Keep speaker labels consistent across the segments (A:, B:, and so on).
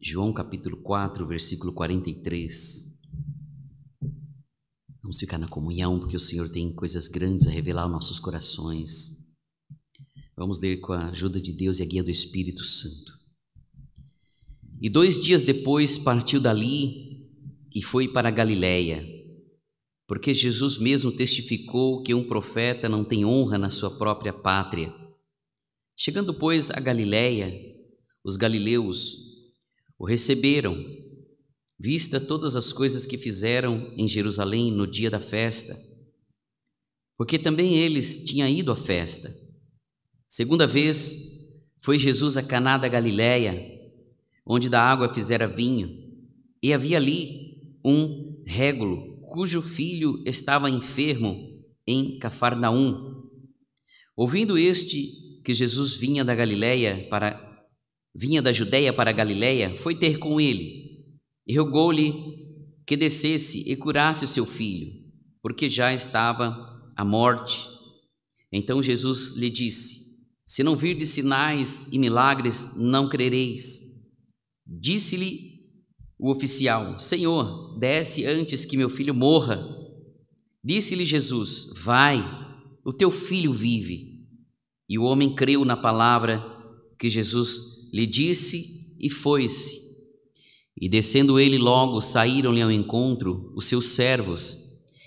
A: João capítulo 4, versículo 43. Vamos ficar na comunhão, porque o Senhor tem coisas grandes a revelar aos nossos corações. Vamos ler com a ajuda de Deus e a guia do Espírito Santo. E dois dias depois partiu dali e foi para Galiléia, porque Jesus mesmo testificou que um profeta não tem honra na sua própria pátria. Chegando, pois, a Galiléia, os galileus o receberam, vista todas as coisas que fizeram em Jerusalém no dia da festa, porque também eles tinham ido à festa. Segunda vez foi Jesus a Caná da Galiléia, onde da água fizera vinho, e havia ali um régulo, cujo filho estava enfermo em Cafarnaum. Ouvindo este que Jesus vinha da Galiléia para vinha da Judéia para a Galiléia, foi ter com ele e rogou-lhe que descesse e curasse o seu filho, porque já estava à morte. Então Jesus lhe disse: Se não virdes sinais e milagres, não crereis. Disse-lhe o oficial: Senhor, desce antes que meu filho morra. Disse-lhe Jesus: Vai, o teu filho vive. E o homem creu na palavra que Jesus lhe disse e foi-se. E descendo ele logo, saíram-lhe ao encontro os seus servos.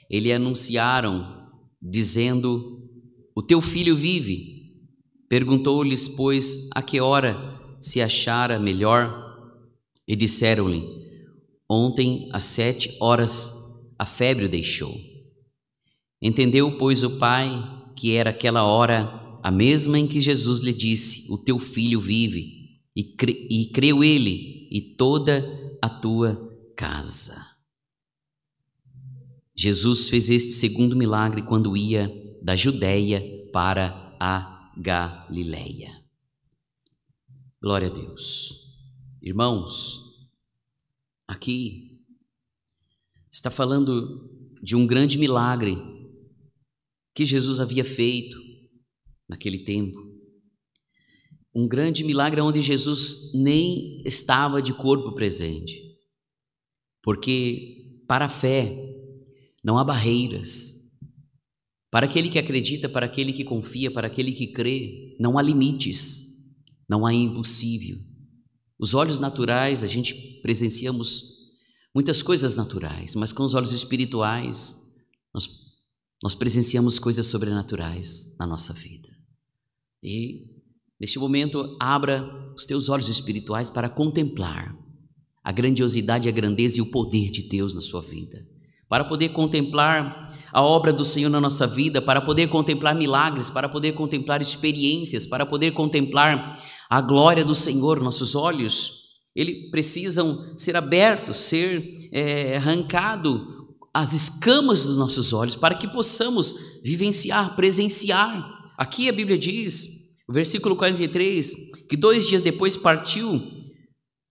A: Ele anunciaram, dizendo: O teu filho vive. Perguntou-lhes, pois, a que hora se achara melhor. E disseram-lhe: Ontem, às sete horas, a febre o deixou. Entendeu, pois, o pai que era aquela hora a mesma em que Jesus lhe disse: O teu filho vive e, cre e creu ele e toda a tua casa. Jesus fez este segundo milagre quando ia da Judéia para a Galiléia. Glória a Deus. Irmãos, aqui está falando de um grande milagre que Jesus havia feito naquele tempo. Um grande milagre onde Jesus nem estava de corpo presente. Porque para a fé não há barreiras. Para aquele que acredita, para aquele que confia, para aquele que crê, não há limites, não há impossível. Os olhos naturais, a gente presenciamos muitas coisas naturais, mas com os olhos espirituais, nós, nós presenciamos coisas sobrenaturais na nossa vida. E Neste momento, abra os teus olhos espirituais para contemplar a grandiosidade, a grandeza e o poder de Deus na sua vida. Para poder contemplar a obra do Senhor na nossa vida, para poder contemplar milagres, para poder contemplar experiências, para poder contemplar a glória do Senhor, nossos olhos, eles precisam ser abertos, ser é, arrancado as escamas dos nossos olhos, para que possamos vivenciar, presenciar. Aqui a Bíblia diz Versículo 43, que dois dias depois partiu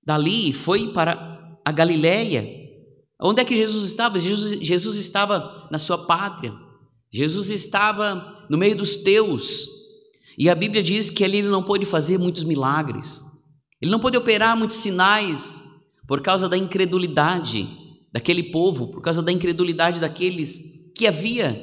A: dali e foi para a Galiléia. Onde é que Jesus estava? Jesus, Jesus estava na sua pátria. Jesus estava no meio dos teus. E a Bíblia diz que ali ele não pôde fazer muitos milagres. Ele não pôde operar muitos sinais por causa da incredulidade daquele povo, por causa da incredulidade daqueles que havia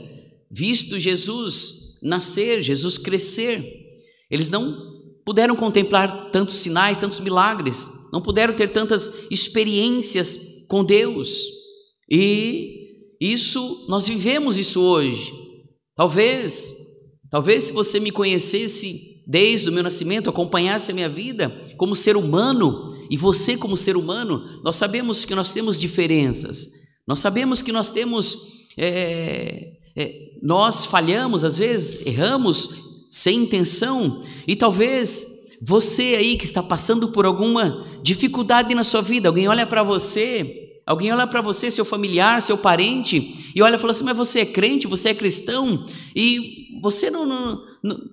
A: visto Jesus nascer, Jesus crescer. Eles não puderam contemplar tantos sinais, tantos milagres, não puderam ter tantas experiências com Deus. E isso nós vivemos isso hoje. Talvez, talvez se você me conhecesse desde o meu nascimento, acompanhasse a minha vida como ser humano e você como ser humano, nós sabemos que nós temos diferenças. Nós sabemos que nós temos é, é, nós falhamos, às vezes erramos sem intenção, e talvez você aí que está passando por alguma dificuldade na sua vida, alguém olha para você, alguém olha para você, seu familiar, seu parente, e olha e fala assim: Mas você é crente, você é cristão, e você não, não,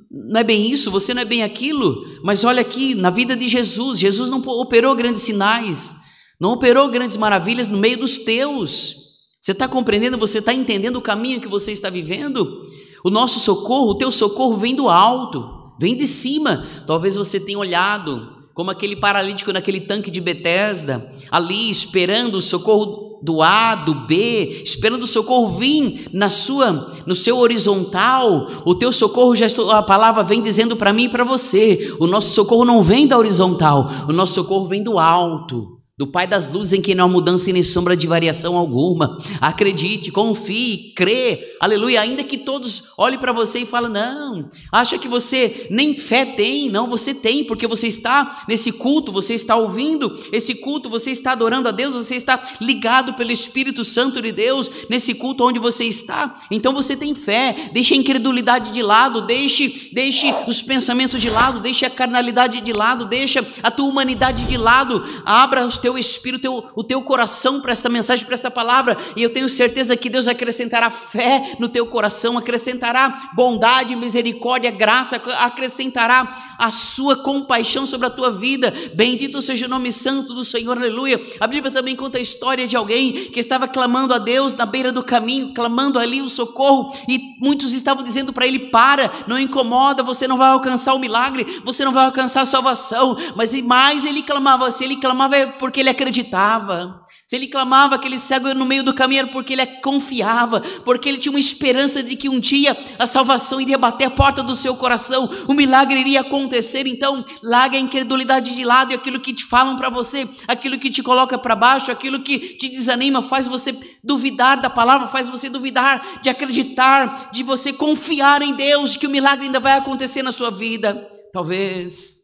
A: não é bem isso, você não é bem aquilo, mas olha aqui, na vida de Jesus, Jesus não operou grandes sinais, não operou grandes maravilhas no meio dos teus. Você está compreendendo, você está entendendo o caminho que você está vivendo? O nosso socorro, o teu socorro vem do alto, vem de cima. Talvez você tenha olhado como aquele paralítico naquele tanque de Betesda, ali esperando o socorro do A, do B, esperando o socorro vir na sua, no seu horizontal. O teu socorro já estou, a palavra vem dizendo para mim e para você. O nosso socorro não vem da horizontal, o nosso socorro vem do alto do Pai das luzes, em quem não há mudança e nem sombra de variação alguma. Acredite, confie, crê, aleluia. Ainda que todos olhem para você e falem, não, acha que você nem fé tem, não, você tem, porque você está nesse culto, você está ouvindo esse culto, você está adorando a Deus, você está ligado pelo Espírito Santo de Deus nesse culto onde você está. Então você tem fé, deixe a incredulidade de lado, deixe, deixe os pensamentos de lado, deixe a carnalidade de lado, deixa a tua humanidade de lado, abra os teus teu espírito, teu, o teu coração para esta mensagem, para essa palavra, e eu tenho certeza que Deus acrescentará fé no teu coração, acrescentará bondade, misericórdia, graça, acrescentará a sua compaixão sobre a tua vida. Bendito seja o nome santo do Senhor, aleluia. A Bíblia também conta a história de alguém que estava clamando a Deus na beira do caminho, clamando ali o socorro, e muitos estavam dizendo para ele: para, não incomoda, você não vai alcançar o milagre, você não vai alcançar a salvação. Mas mais ele clamava, se ele clamava é por porque ele acreditava. Se ele clamava aquele cego no meio do caminho, era porque ele confiava, porque ele tinha uma esperança de que um dia a salvação iria bater a porta do seu coração, o milagre iria acontecer. Então, larga a incredulidade de lado e aquilo que te falam para você, aquilo que te coloca para baixo, aquilo que te desanima, faz você duvidar da palavra, faz você duvidar de acreditar, de você confiar em Deus, de que o milagre ainda vai acontecer na sua vida. Talvez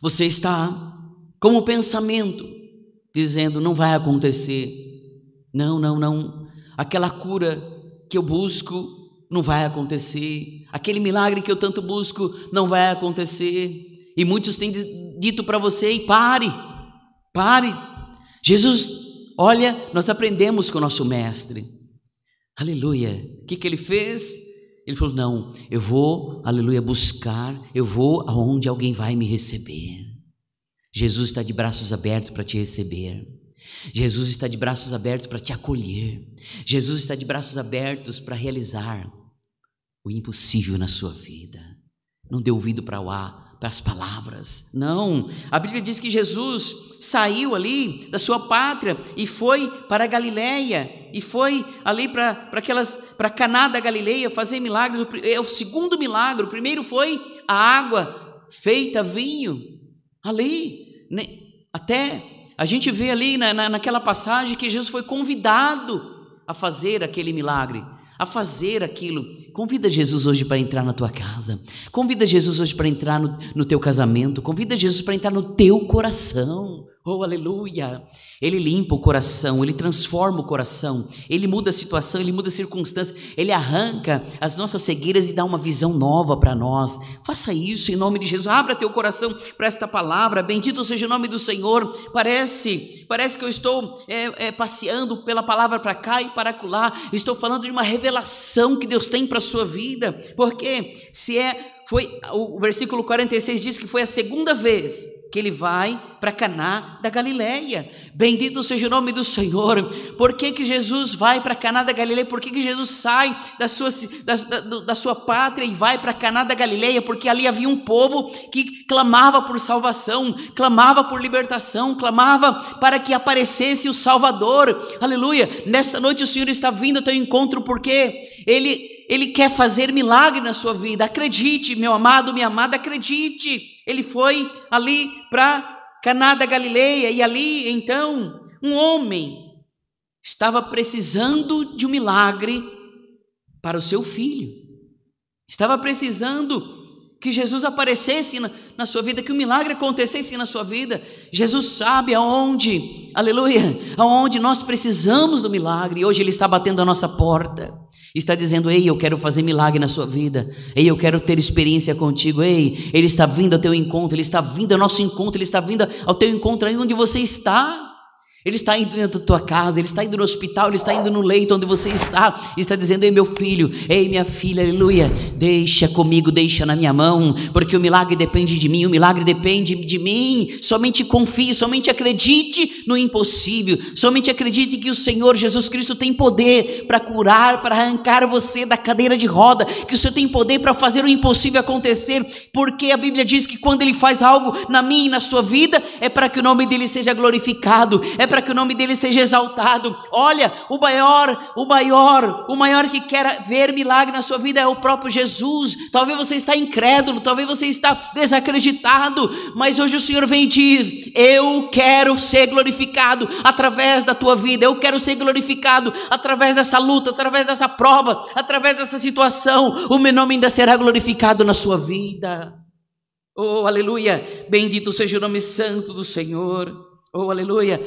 A: você está como pensamento, dizendo: não vai acontecer, não, não, não, aquela cura que eu busco não vai acontecer, aquele milagre que eu tanto busco não vai acontecer. E muitos têm dito para você: e pare, pare. Jesus, olha, nós aprendemos com o nosso Mestre. Aleluia. O que, que ele fez? Ele falou: não, eu vou, aleluia, buscar, eu vou aonde alguém vai me receber. Jesus está de braços abertos para te receber. Jesus está de braços abertos para te acolher. Jesus está de braços abertos para realizar o impossível na sua vida. Não dê ouvido para o ar, para as palavras. Não. A Bíblia diz que Jesus saiu ali da sua pátria e foi para a Galiléia e foi ali para aquelas para Caná da Galileia fazer milagres. É o segundo milagre. O primeiro foi a água feita vinho. Ali, né, até a gente vê ali na, na, naquela passagem que Jesus foi convidado a fazer aquele milagre, a fazer aquilo. Convida Jesus hoje para entrar na tua casa. Convida Jesus hoje para entrar no, no teu casamento. Convida Jesus para entrar no teu coração. Oh, aleluia! Ele limpa o coração, ele transforma o coração, ele muda a situação, ele muda a circunstância, ele arranca as nossas cegueiras e dá uma visão nova para nós. Faça isso em nome de Jesus. Abra teu coração para esta palavra. Bendito seja o nome do Senhor. Parece, parece que eu estou é, é, passeando pela palavra para cá e para lá. Estou falando de uma revelação que Deus tem para a sua vida, porque se é, foi, o versículo 46 diz que foi a segunda vez que ele vai para Caná da Galileia. Bendito seja o nome do Senhor. Por que, que Jesus vai para Caná da Galileia? Por que, que Jesus sai da sua, da, da, da sua pátria e vai para Caná da Galileia? Porque ali havia um povo que clamava por salvação, clamava por libertação, clamava para que aparecesse o Salvador. Aleluia. Nesta noite o Senhor está vindo ao teu encontro porque ele ele quer fazer milagre na sua vida. Acredite, meu amado, minha amada, acredite. Ele foi ali para Caná da Galileia e ali então um homem estava precisando de um milagre para o seu filho. Estava precisando que Jesus aparecesse na, na, sua vida, que o milagre acontecesse na sua vida. Jesus sabe aonde, aleluia, aonde nós precisamos do milagre. E hoje Ele está batendo a nossa porta, está dizendo: Ei, eu quero fazer milagre na sua vida, ei, eu quero ter experiência contigo. Ei, Ele está vindo ao teu encontro, Ele está vindo ao nosso encontro, Ele está vindo ao teu encontro aí onde você está. Ele está indo dentro da tua casa, ele está indo no hospital, ele está indo no leito onde você está, e está dizendo: Ei, meu filho, ei, minha filha, aleluia, deixa comigo, deixa na minha mão, porque o milagre depende de mim, o milagre depende de mim. Somente confie, somente acredite no impossível, somente acredite que o Senhor Jesus Cristo tem poder para curar, para arrancar você da cadeira de roda, que o Senhor tem poder para fazer o impossível acontecer, porque a Bíblia diz que quando ele faz algo na minha e na sua vida, é para que o nome dele seja glorificado, é para que o nome dele seja exaltado. Olha, o maior, o maior, o maior que quer ver milagre na sua vida é o próprio Jesus. Talvez você está incrédulo, talvez você está desacreditado, mas hoje o Senhor vem e diz: "Eu quero ser glorificado através da tua vida. Eu quero ser glorificado através dessa luta, através dessa prova, através dessa situação. O meu nome ainda será glorificado na sua vida." Oh, aleluia! Bendito seja o nome santo do Senhor. Oh, aleluia!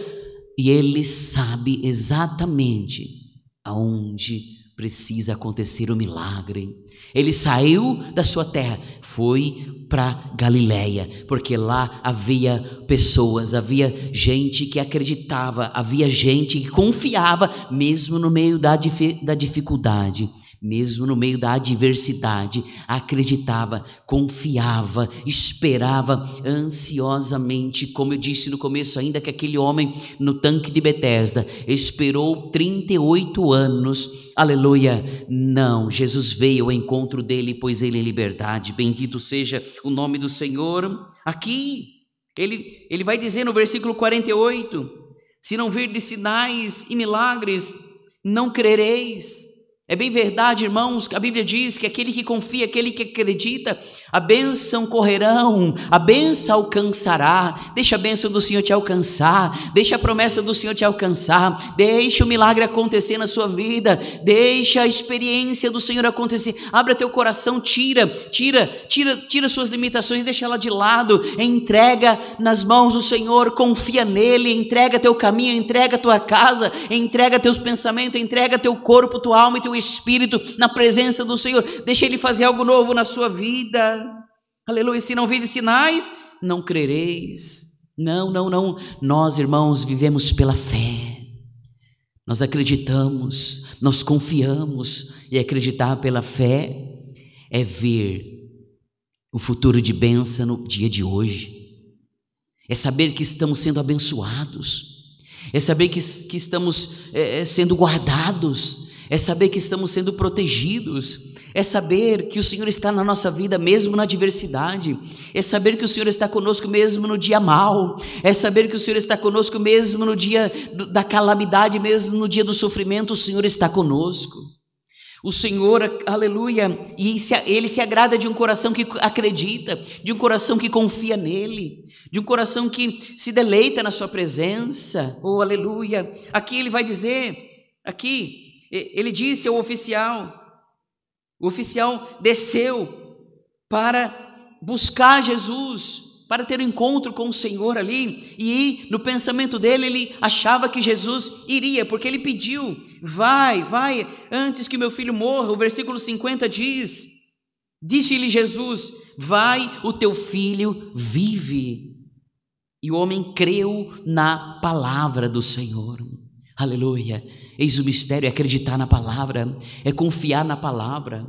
A: e ele sabe exatamente aonde precisa acontecer o milagre. Ele saiu da sua terra, foi para Galiléia, porque lá havia pessoas, havia gente que acreditava, havia gente que confiava, mesmo no meio da, da dificuldade. Mesmo no meio da adversidade, acreditava, confiava, esperava ansiosamente, como eu disse no começo, ainda que aquele homem no tanque de Betesda esperou 38 anos. Aleluia! Não, Jesus veio ao encontro dele, pois ele é liberdade. Bendito seja o nome do Senhor. Aqui ele, ele vai dizer no versículo 48: Se não virdes sinais e milagres, não crereis. É bem verdade, irmãos, que a Bíblia diz que aquele que confia, aquele que acredita, a bênção correrão, a bênção alcançará. Deixa a bênção do Senhor te alcançar, deixa a promessa do Senhor te alcançar, deixa o milagre acontecer na sua vida, deixa a experiência do Senhor acontecer. Abra teu coração, tira, tira, tira, tira suas limitações, deixa ela de lado, entrega nas mãos do Senhor, confia nele, entrega teu caminho, entrega tua casa, entrega teus pensamentos, entrega teu corpo, tua alma e teu espírito na presença do Senhor. Deixa Ele fazer algo novo na sua vida. Aleluia. Se não virem sinais, não crereis. Não, não, não. Nós, irmãos, vivemos pela fé. Nós acreditamos, nós confiamos, e acreditar pela fé é ver o futuro de bênção no dia de hoje, é saber que estamos sendo abençoados, é saber que, que estamos é, sendo guardados, é saber que estamos sendo protegidos, é saber que o Senhor está na nossa vida mesmo na adversidade, é saber que o Senhor está conosco mesmo no dia mal, é saber que o Senhor está conosco mesmo no dia da calamidade, mesmo no dia do sofrimento, o Senhor está conosco. O Senhor, aleluia, e ele se agrada de um coração que acredita, de um coração que confia nele, de um coração que se deleita na sua presença. Oh, aleluia. Aqui ele vai dizer, aqui ele disse ao oficial, o oficial desceu para buscar Jesus, para ter um encontro com o Senhor ali, e no pensamento dele ele achava que Jesus iria, porque ele pediu: "Vai, vai, antes que meu filho morra". O versículo 50 diz: Disse-lhe Jesus: Vai, o teu filho vive. E o homem creu na palavra do Senhor. Aleluia. Eis o mistério é acreditar na palavra, é confiar na palavra.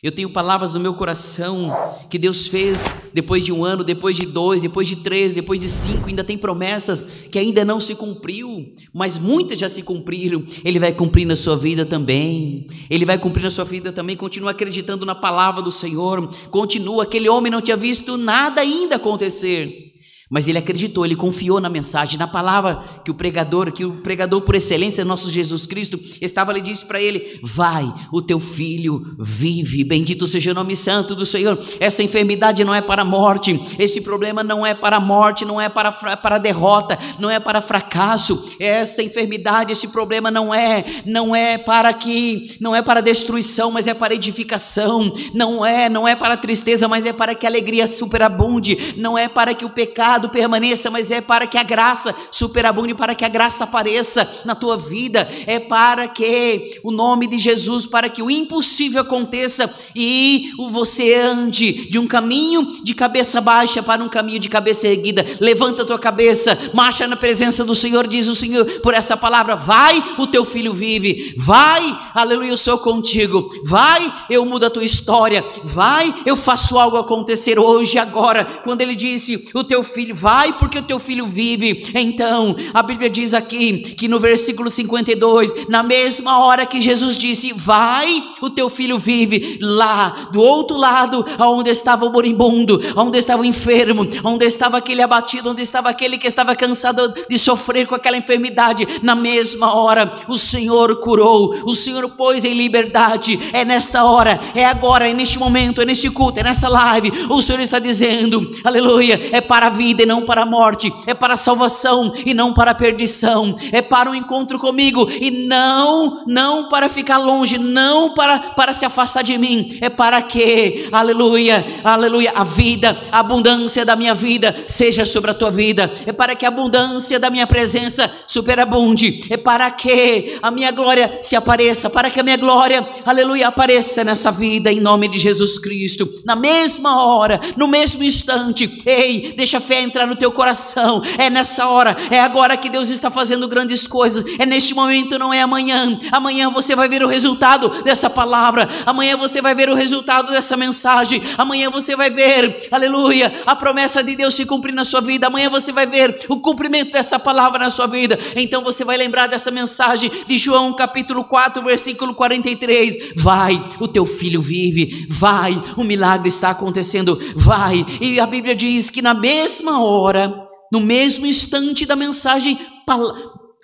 A: Eu tenho palavras no meu coração que Deus fez depois de um ano, depois de dois, depois de três, depois de cinco. Ainda tem promessas que ainda não se cumpriu, mas muitas já se cumpriram. Ele vai cumprir na sua vida também. Ele vai cumprir na sua vida também. Continua acreditando na palavra do Senhor. Continua. Aquele homem não tinha visto nada ainda acontecer. Mas ele acreditou, ele confiou na mensagem, na palavra que o pregador, que o pregador por excelência, nosso Jesus Cristo, estava ali disse para ele: "Vai, o teu filho vive. Bendito seja o nome santo do Senhor. Essa enfermidade não é para a morte, esse problema não é para a morte, não é para para derrota, não é para fracasso. Essa enfermidade, esse problema não é, não é para que, não é para destruição, mas é para edificação. Não é, não é para tristeza, mas é para que a alegria superabunde. Não é para que o pecado pecado permaneça, mas é para que a graça superabunde, para que a graça apareça na tua vida, é para que o nome de Jesus, para que o impossível aconteça e você ande de um caminho de cabeça baixa para um caminho de cabeça erguida. Levanta a tua cabeça, marcha na presença do Senhor, diz o Senhor por essa palavra: vai, o teu filho vive, vai, aleluia, eu sou contigo, vai, eu mudo a tua história, vai, eu faço algo acontecer hoje, agora. Quando ele disse: o teu filho filho, vai porque o teu filho vive. Então, a Bíblia diz aqui que no versículo 52, na mesma hora que Jesus disse, vai, o teu filho vive, lá do outro lado, onde estava o moribundo, onde estava o enfermo, onde estava aquele abatido, onde estava aquele que estava cansado de sofrer com aquela enfermidade, na mesma hora o Senhor curou, o Senhor pôs em liberdade. É nesta hora, é agora, é neste momento, é neste culto, é nessa live. O Senhor está dizendo, aleluia, é para a vida vida e não para a morte, é para a salvação e não para a perdição, é para o um encontro comigo e não, não para ficar longe, não para, para se afastar de mim, é para que, aleluia, aleluia, a vida, a abundância da minha vida seja sobre a tua vida, é para que a abundância da minha presença superabunde, é para que a minha glória se apareça, para que a minha glória, aleluia, apareça nessa vida em nome de Jesus Cristo, na mesma hora, no mesmo instante, ei, deixa a fé entrar no teu coração. É nessa hora, é agora que Deus está fazendo grandes coisas. É neste momento, não é amanhã. Amanhã você vai ver o resultado dessa palavra. Amanhã você vai ver o resultado dessa mensagem. Amanhã você vai ver, aleluia, a promessa de Deus se cumprir na sua vida. Amanhã você vai ver o cumprimento dessa palavra na sua vida. Então você vai lembrar dessa mensagem de João capítulo 4, versículo 43. Vai, o teu filho vive. Vai, o milagre está acontecendo. Vai. E a Bíblia diz que na mesma mesma hora, no mesmo instante da mensagem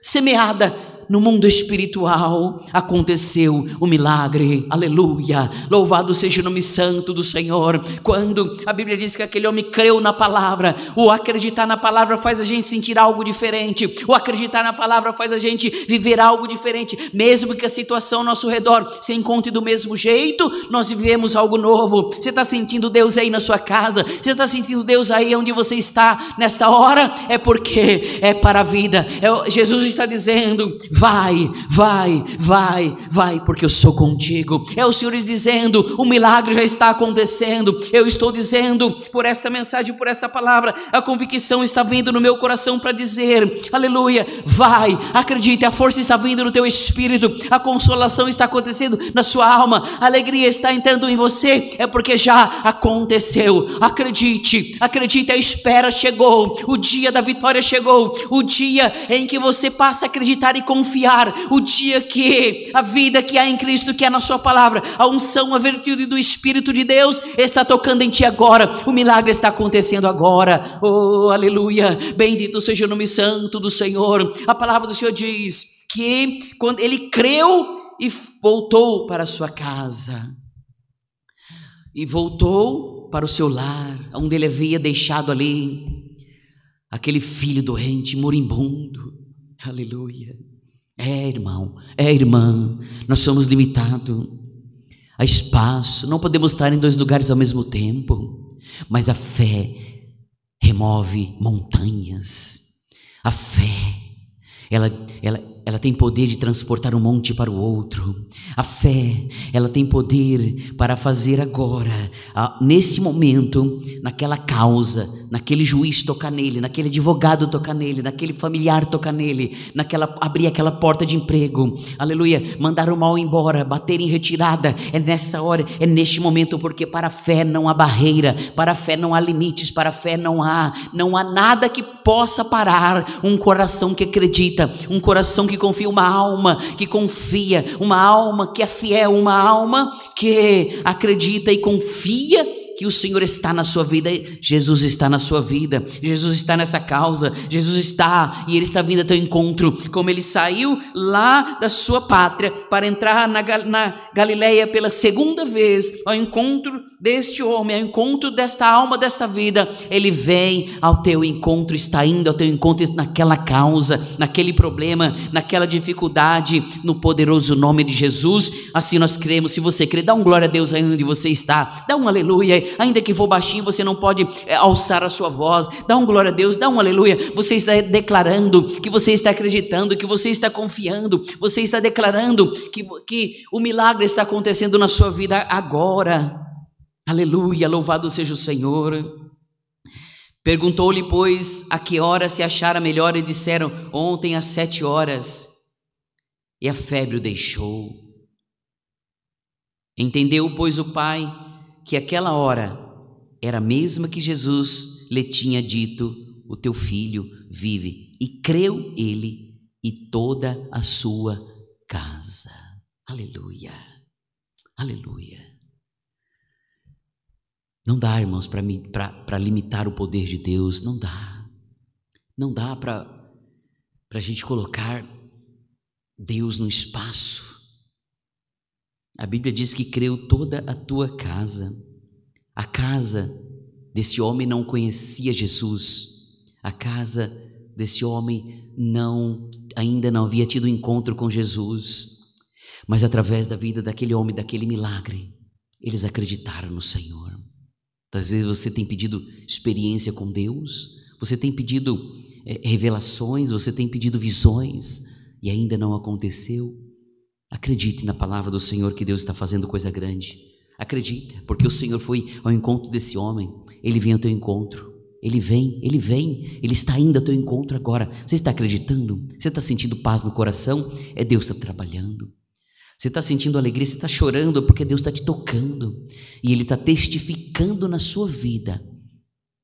A: semeada, no mundo espiritual aconteceu o milagre. Aleluia. Louvado seja o nome santo do Senhor. Quando a Bíblia diz que aquele homem creu na palavra, o acreditar na palavra faz a gente sentir algo diferente. O acreditar na palavra faz a gente viver algo diferente, mesmo que a situação ao nosso redor se encontre do mesmo jeito, nós vivemos algo novo. Você está sentindo Deus aí na sua casa? Você está sentindo Deus aí onde você está nesta hora? É porque é para a vida. É, Jesus está dizendo: vai, vai, vai, vai, porque eu sou contigo. É o Senhor dizendo: o milagre já está acontecendo. Eu estou dizendo por essa mensagem, por essa palavra, a convicção está vindo no meu coração para dizer: aleluia, vai, acredite, a força está vindo no teu espírito, a consolação está acontecendo na sua alma, a alegria está entrando em você, é porque já aconteceu. Acredite, acredite, a espera chegou, o dia da vitória chegou, o dia em que você passa a acreditar e confiar confiar o dia que a vida que há em Cristo, que é na Sua palavra, a unção, a virtude do Espírito de Deus está tocando em ti agora, o milagre está acontecendo agora. Oh, aleluia! Bendito seja o nome santo do Senhor. A palavra do Senhor diz que quando ele creu e voltou para a sua casa. E voltou para o seu lar, onde ele havia deixado ali aquele filho doente, moribundo. Aleluia. É, irmão, é, irmã, nós somos limitados a espaço, não podemos estar em dois lugares ao mesmo tempo, mas a fé remove montanhas. A fé, ela, ela ela tem poder de transportar um monte para o outro. A fé, ela tem poder para fazer agora, nesse momento, naquela causa, naquele juiz tocar nele, naquele advogado tocar nele, naquele familiar tocar nele, naquela abrir aquela porta de emprego. Aleluia, mandar o mal embora, bater em retirada. É nessa hora, é neste momento, porque para a fé não há barreira, para a fé não há limites, para a fé não há, não há nada que possa parar um coração que acredita, um coração que confia, uma alma que confia, uma alma que é fiel, uma alma que acredita e confia que o Senhor está na sua vida, Jesus está na sua vida, Jesus está nessa causa, Jesus está e Ele está vindo ao teu encontro, como Ele saiu lá da sua pátria para entrar na, na Galileia pela segunda vez, ao encontro deste homem, ao encontro desta alma, desta vida, Ele vem ao teu encontro, está indo ao teu encontro naquela causa, naquele problema, naquela dificuldade, no poderoso nome de Jesus, assim nós cremos, se você crê, dá um glória a Deus aí onde você está, dá um aleluia, ainda que for baixinho, você não pode eh, alçar a sua voz. Dá um glória a Deus, dá um aleluia. Você está declarando que você está acreditando, que você está confiando, você está declarando que, que o milagre está acontecendo na sua vida agora. Aleluia, louvado seja o Senhor. Perguntou-lhe, pois, a que hora se achara melhor, e disseram, ontem às sete horas. E a febre o deixou. Entendeu, pois, o pai que aquela hora era a mesma que Jesus lhe tinha dito: O teu filho vive. E creu ele e toda a sua casa. Aleluia, aleluia. Não dá, irmãos, para limitar o poder de Deus, não dá. Não dá para a gente colocar Deus no espaço a Bíblia diz que creu toda a tua casa. A casa desse homem não conhecia Jesus. A casa desse homem não ainda não havia tido encontro com Jesus. Mas através da vida daquele homem, daquele milagre, eles acreditaram no Senhor. Às vezes você tem pedido experiência com Deus, você tem pedido é, revelações, você tem pedido visões e ainda não aconteceu. Acredite na palavra do Senhor que Deus está fazendo coisa grande. Acredita, porque o Senhor foi ao encontro desse homem. Ele vem ao teu encontro. Ele vem, ele vem, ele está indo ao teu encontro agora. Você está acreditando? Você está sentindo paz no coração? É Deus está trabalhando. Você está sentindo alegria, você está chorando porque Deus está te tocando. E Ele está testificando na sua vida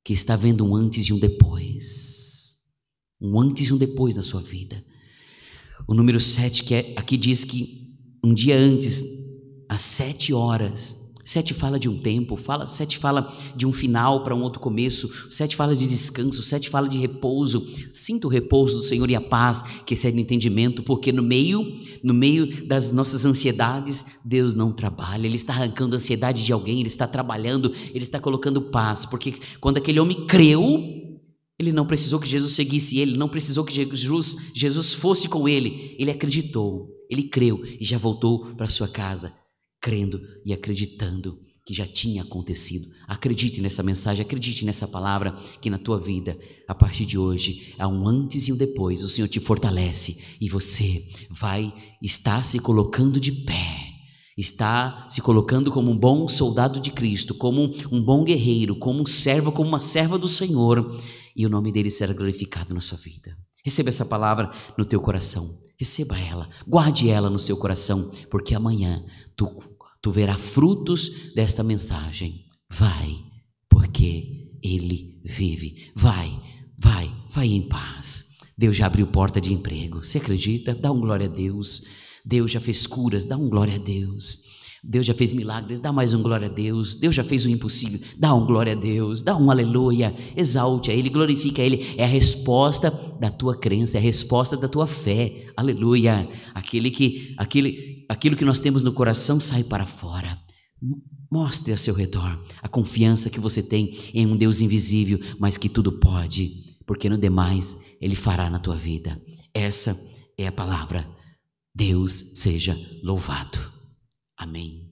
A: que está vendo um antes e um depois. Um antes e um depois na sua vida. O número 7, que é, aqui diz que um dia antes, às sete horas, Sete fala de um tempo, fala, sete fala de um final para um outro começo, sete fala de descanso, sete fala de repouso. Sinta o repouso do Senhor e a paz que excede entendimento, porque no meio, no meio das nossas ansiedades, Deus não trabalha. Ele está arrancando a ansiedade de alguém, ele está trabalhando, ele está colocando paz, porque quando aquele homem creu, ele não precisou que Jesus seguisse ele, não precisou que Jesus, Jesus fosse com ele. Ele acreditou, ele creu e já voltou para sua casa, crendo e acreditando que já tinha acontecido. Acredite nessa mensagem, acredite nessa palavra, que na tua vida, a partir de hoje, há um antes e um depois. O Senhor te fortalece e você vai estar se colocando de pé está se colocando como um bom soldado de Cristo, como um bom guerreiro, como um servo, como uma serva do Senhor, e o nome dele será glorificado na sua vida. Receba essa palavra no teu coração, receba ela, guarde ela no seu coração, porque amanhã tu, tu verás frutos desta mensagem. Vai, porque ele vive. Vai, vai, vai em paz. Deus já abriu porta de emprego. Você acredita? Dá um glória a Deus. Deus já fez curas, dá um glória a Deus. Deus já fez milagres, dá mais um glória a Deus. Deus já fez o impossível, dá um glória a Deus, dá um aleluia. Exalte a Ele, glorifica a Ele. É a resposta da tua crença, é a resposta da tua fé. Aleluia. Aquele que, aquele, aquilo que nós temos no coração sai para fora. Mostre ao seu redor a confiança que você tem em um Deus invisível, mas que tudo pode, porque no demais Ele fará na tua vida. Essa é a palavra Deus seja louvado. Amém.